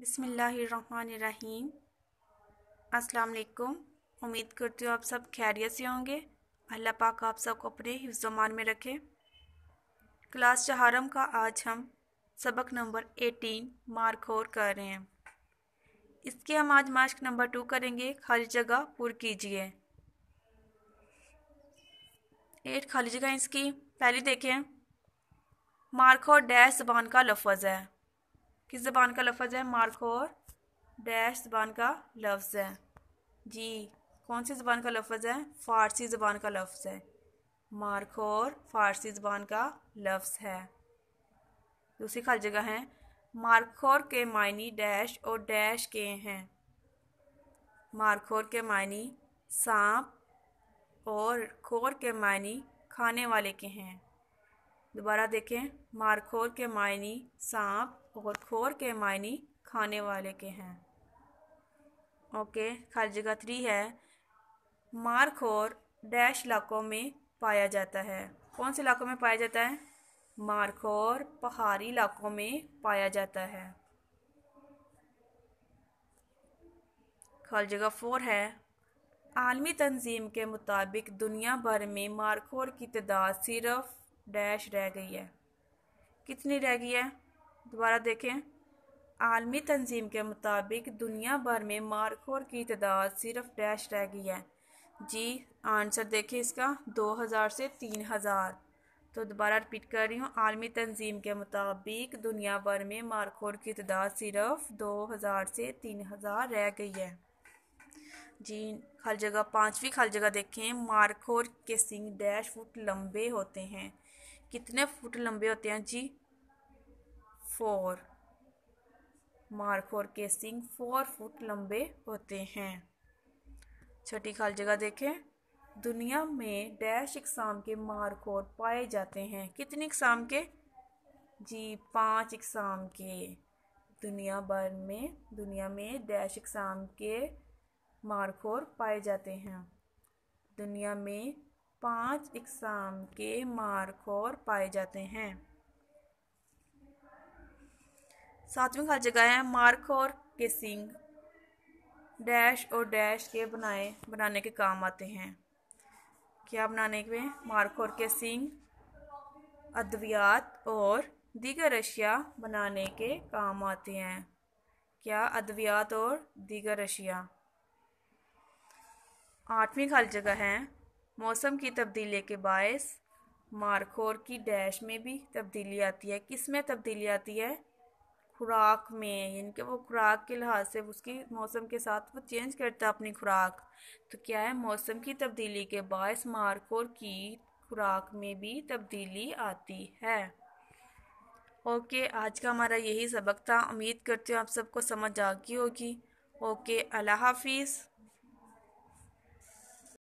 बसमीम् अस्सलाम वालेकुम उम्मीद करती हूँ आप सब खैरियत से होंगे अल्लाह पाक आप सबको अपने हिफ्जमान में रखे क्लास चहारम का आज हम सबक नंबर एटीन मार्क और कर रहे हैं इसके हम आज मार्क नंबर टू करेंगे खाली जगह पुर कीजिए एट खाली जगह इसकी पहली देखें मार्क और डैश जबान का लफज है किस जबान का लफज है मार्कोर डैश जबान का लफ्ज़ है जी कौन सी जबान का लफ्ज़ है फ़ारसी ज़बान का लफ्ज़ है मारखोर फ़ारसी ज़बान का लफ्ज़ है दूसरी खाली जगह है मारखोर के मायने डैश और डैश के हैं मारखोर के मायने सांप और खोर के मायनी खाने वाले के हैं दोबारा देखें मारखोर के मायने सांप और खोर के मायने खाने वाले के हैं ओके खाली जगह थ्री है मारखोर डैश इलाकों में पाया जाता है कौन से इलाकों में पाया जाता है मारखोर पहाड़ी इलाकों में पाया जाता है खाली जगह फोर है आलमी तंजीम के मुताबिक दुनिया भर में मारखोर की तादाद सिर्फ डैश रह गई है कितनी रह गई है दोबारा देखें आलमी तंजीम के मुताबिक दुनिया भर में मारखोर की तादाद सिर्फ डैश रह गई है जी आंसर देखें इसका दो हज़ार से तीन हज़ार तो दोबारा रिपीट कर रही हूँ आलमी तंजीम के मुताबिक दुनिया भर में मारखोर की तादाद सिर्फ दो हज़ार से तीन हज़ार रह गई है जी खाली जगह पांचवी खाली जगह देखें मारखोर के सिंह डैश फुट लंबे होते हैं कितने फुट लंबे होते हैं जी फोर मारखोर के सिंह फोर फुट लंबे होते हैं छठी खाली जगह देखें दुनिया में डैश इकसाम के मारखोर पाए जाते हैं कितने इकसाम के जी पांच इकसाम के दुनिया भर में दुनिया में डैश इकसाम के मारखोर पाए जाते हैं दुनिया में पांच इकसाम के मारखोर पाए जाते हैं सातवीं खास जगह है मारखोर के सिंग डैश और डैश के बनाए बनाने के काम आते हैं क्या बनाने के मारखोर के सिंग अद्वियात और दीगर रशिया बनाने के काम आते हैं क्या अद्वियात और दीगर रशिया आठवीं खाली जगह है मौसम की तब्दीली के बायस मारखोर की डैश में भी तब्दीली आती है किस में तब्दीली आती है खुराक में यानी कि वो खुराक के लिहाज से उसकी मौसम के साथ वो चेंज करता है अपनी खुराक तो क्या है मौसम की तब्दीली के बायस मारखोर की खुराक में भी तब्दीली आती है ओके आज का हमारा यही सबक था उम्मीद करती हूँ आप सबको समझ आ गई होगी ओके अल्लाह हाफिज़